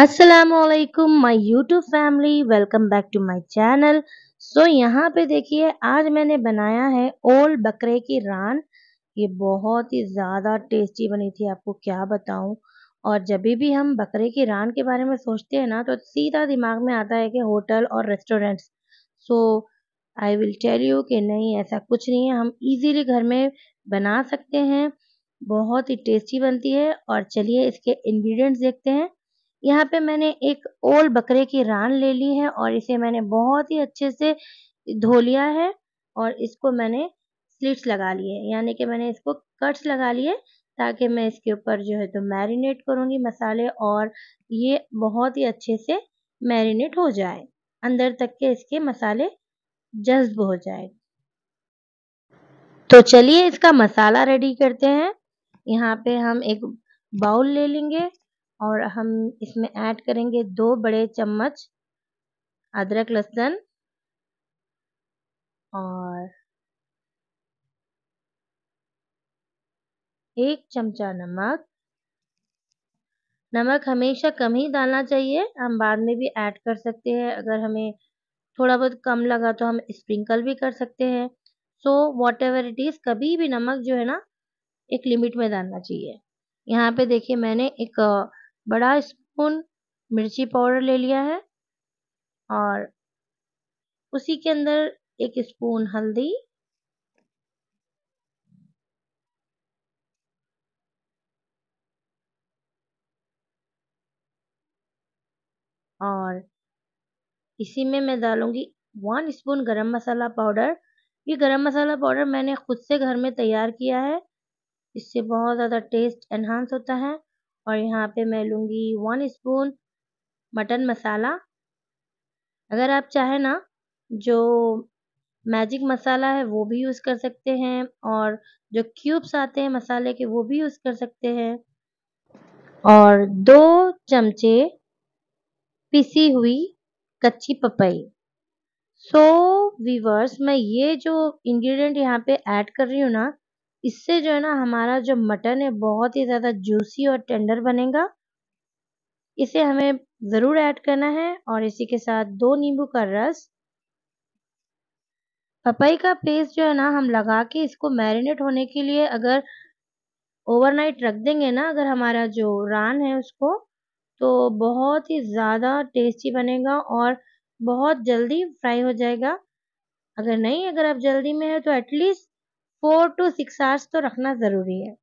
असलकुम my YouTube family welcome back to my channel so यहाँ पे देखिए आज मैंने बनाया है ओल बकरे की रान ये बहुत ही ज़्यादा टेस्टी बनी थी आपको क्या बताऊँ और जब भी हम बकरे की रान के बारे में सोचते हैं ना तो सीधा दिमाग में आता है कि होटल और restaurants so I will tell you कि नहीं ऐसा कुछ नहीं है हम इजीली घर में बना सकते हैं बहुत ही टेस्टी बनती है और चलिए इसके इन्ग्रीडियंट्स देखते हैं यहाँ पे मैंने एक ओल बकरे की रान ले ली है और इसे मैंने बहुत ही अच्छे से धो लिया है और इसको मैंने स्लिट्स लगा लिए यानी कि मैंने इसको कट्स लगा लिए ताकि मैं इसके ऊपर जो है तो मैरिनेट करूँगी मसाले और ये बहुत ही अच्छे से मैरिनेट हो जाए अंदर तक के इसके मसाले जज्ब हो जाए तो चलिए इसका मसाला रेडी करते हैं यहाँ पे हम एक बाउल ले लेंगे और हम इसमें ऐड करेंगे दो बड़े चम्मच अदरक लहसुन और एक चमचा नमक नमक हमेशा कम ही डालना चाहिए हम बाद में भी ऐड कर सकते हैं अगर हमें थोड़ा बहुत कम लगा तो हम स्प्रिंकल भी कर सकते हैं so whatever it is कभी भी नमक जो है ना एक लिमिट में डालना चाहिए यहाँ पे देखिए मैंने एक बड़ा स्पून मिर्ची पाउडर ले लिया है और उसी के अंदर एक स्पून हल्दी और इसी में मैं डालूंगी वन स्पून गरम मसाला पाउडर ये गरम मसाला पाउडर मैंने खुद से घर में तैयार किया है इससे बहुत ज़्यादा टेस्ट एनहांस होता है और यहाँ पे मैं लूँगी वन स्पून मटन मसाला अगर आप चाहें ना जो मैजिक मसाला है वो भी यूज़ कर सकते हैं और जो क्यूब्स आते हैं मसाले के वो भी यूज़ कर सकते हैं और दो चमचे पिसी हुई कच्ची पपई सो so, वीवर्स मैं ये जो इंग्रेडिएंट यहाँ पे ऐड कर रही हूँ ना इससे जो है ना हमारा जो मटन है बहुत ही ज़्यादा जूसी और टेंडर बनेगा इसे हमें ज़रूर ऐड करना है और इसी के साथ दो नींबू का रस पपई का पेस्ट जो है ना हम लगा के इसको मैरिनेट होने के लिए अगर ओवरनाइट रख देंगे ना अगर हमारा जो रान है उसको तो बहुत ही ज़्यादा टेस्टी बनेगा और बहुत जल्दी फ्राई हो जाएगा अगर नहीं अगर आप जल्दी में है तो at least four two six hours तो रखना ज़रूरी है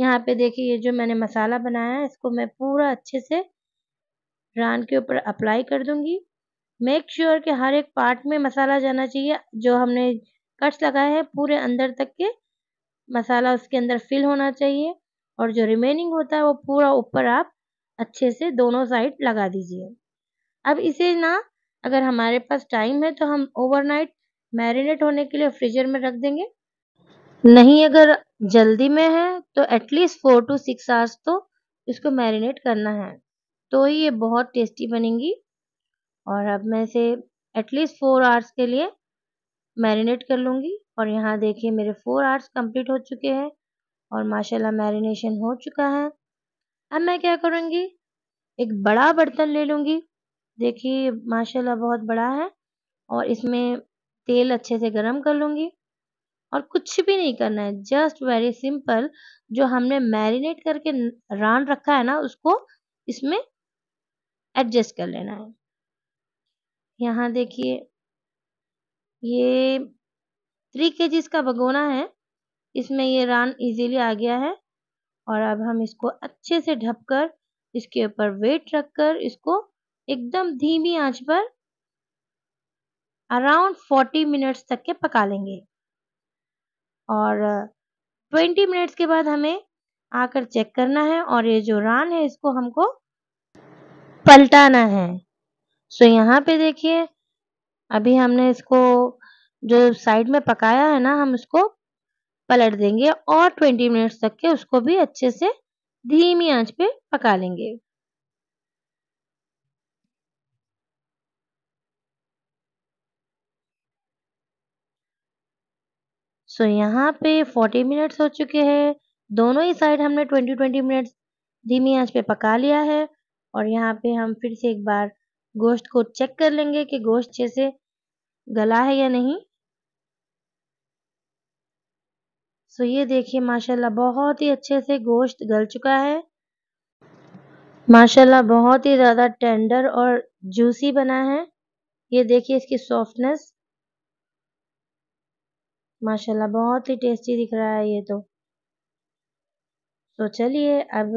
यहाँ पे देखिए ये जो मैंने मसाला बनाया है इसको मैं पूरा अच्छे से रान के ऊपर अप्लाई कर दूंगी मेक श्योर sure कि हर एक पार्ट में मसाला जाना चाहिए जो हमने कट्स लगाए हैं पूरे अंदर तक के मसाला उसके अंदर फिल होना चाहिए और जो रिमेनिंग होता है वो पूरा ऊपर आप अच्छे से दोनों साइड लगा दीजिए अब इसे ना अगर हमारे पास टाइम है तो हम ओवरनाइट मैरिनेट होने के लिए फ्रीजर में रख देंगे नहीं अगर जल्दी में है तो at least four two six hours तो इसको मैरिनेट करना है तो ही ये बहुत टेस्टी बनेंगी और अब मैं इसे एटलीस्ट फोर आवर्स के लिए मैरिनेट कर लूँगी और यहाँ देखिए मेरे फोर आवर्स कंप्लीट हो चुके हैं और माशाल्लाह मैरिनेशन हो चुका है अब मैं क्या करूँगी एक बड़ा बर्तन ले लूँगी देखिए माशाल्लाह बहुत बड़ा है और इसमें तेल अच्छे से गर्म कर लूँगी और कुछ भी नहीं करना है जस्ट वेरी सिंपल जो हमने मैरिनेट करके रान रखा है ना उसको इसमें एडजस्ट कर लेना है यहाँ देखिए ये थ्री के का भगोना है इसमें ये रान इजीली आ गया है और अब हम इसको अच्छे से ढककर इसके ऊपर वेट रखकर इसको एकदम धीमी आंच पर अराउंड 40 मिनट्स तक के पका लेंगे और ट्वेंटी मिनट्स के बाद हमें आकर चेक करना है और ये जो रान है इसको हमको पलटाना है सो यहाँ पे देखिए अभी हमने इसको जो साइड में पकाया है ना हम उसको पलट देंगे और ट्वेंटी मिनट्स तक के उसको भी अच्छे से धीमी आंच पे पका लेंगे सो so, यहाँ पे फोर्टी मिनट्स हो चुके हैं दोनों ही साइड हमने ट्वेंटी ट्वेंटी मिनट्स धीमी आंच पे पका लिया है और यहाँ पे हम फिर से एक बार गोश्त को चेक कर लेंगे कि गोश्त जैसे गला है या नहीं सो so, ये देखिए माशाल्लाह बहुत ही अच्छे से गोश्त गल चुका है माशाल्लाह बहुत ही ज़्यादा टेंडर और जूसी बना है ये देखिए इसकी सॉफ्टनेस माशाल्लाह बहुत ही टेस्टी दिख रहा है ये तो तो चलिए अब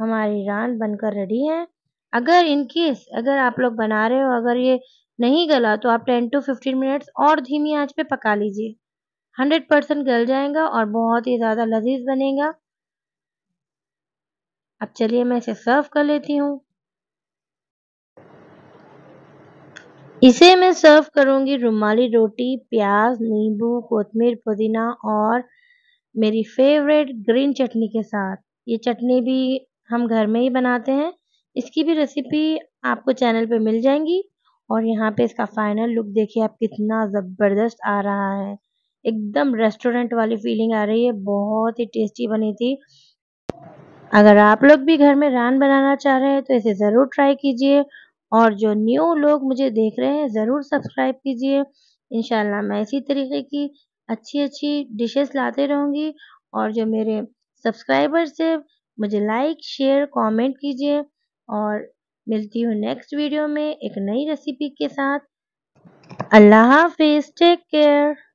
हमारी रान बनकर रेडी है अगर इनकेस अगर आप लोग बना रहे हो अगर ये नहीं गला तो आप टेन टू फिफ्टीन मिनट्स और धीमी आंच पे पका लीजिए हंड्रेड परसेंट गल जाएगा और बहुत ही ज़्यादा लजीज बनेगा अब चलिए मैं इसे सर्व कर लेती हूँ इसे मैं सर्व करूंगी रुमाली रोटी प्याज नींबू कोतमीर पुदीना और मेरी फेवरेट ग्रीन चटनी के साथ ये चटनी भी हम घर में ही बनाते हैं इसकी भी रेसिपी आपको चैनल पे मिल जाएंगी और यहाँ पे इसका फाइनल लुक देखिए आप कितना ज़बरदस्त आ रहा है एकदम रेस्टोरेंट वाली फीलिंग आ रही है बहुत ही टेस्टी बनी थी अगर आप लोग भी घर में रान बनाना चाह रहे हैं तो इसे ज़रूर ट्राई कीजिए और जो न्यू लोग मुझे देख रहे हैं ज़रूर सब्सक्राइब कीजिए इन मैं इसी तरीके की अच्छी अच्छी डिशेस लाते रहूँगी और जो मेरे सब्सक्राइबर्स है मुझे लाइक शेयर कमेंट कीजिए और मिलती हूँ नेक्स्ट वीडियो में एक नई रेसिपी के साथ अल्लाह हाफिज़ टेक केयर